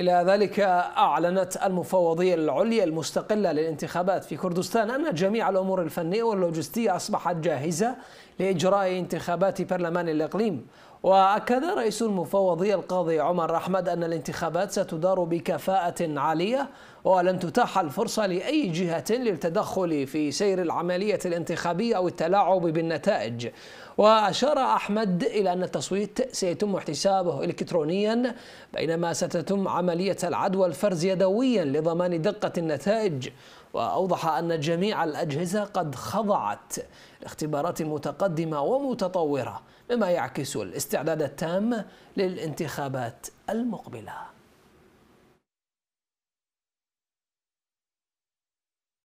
إلى ذلك أعلنت المفوضية العليا المستقلة للانتخابات في كردستان أن جميع الأمور الفنية واللوجستية أصبحت جاهزة لإجراء انتخابات برلمان الإقليم وأكد رئيس المفوضية القاضي عمر أحمد أن الانتخابات ستدار بكفاءة عالية ولن تتاح الفرصة لأي جهة للتدخل في سير العملية الانتخابية أو التلاعب بالنتائج وأشار أحمد إلى أن التصويت سيتم احتسابه إلكترونيا بينما ستتم عملية العدوى الفرز يدويا لضمان دقة النتائج وأوضح أن جميع الأجهزة قد خضعت لاختبارات متقدمة ومتطورة مما يعكس الاستقرار الاستعداد التام للانتخابات المقبله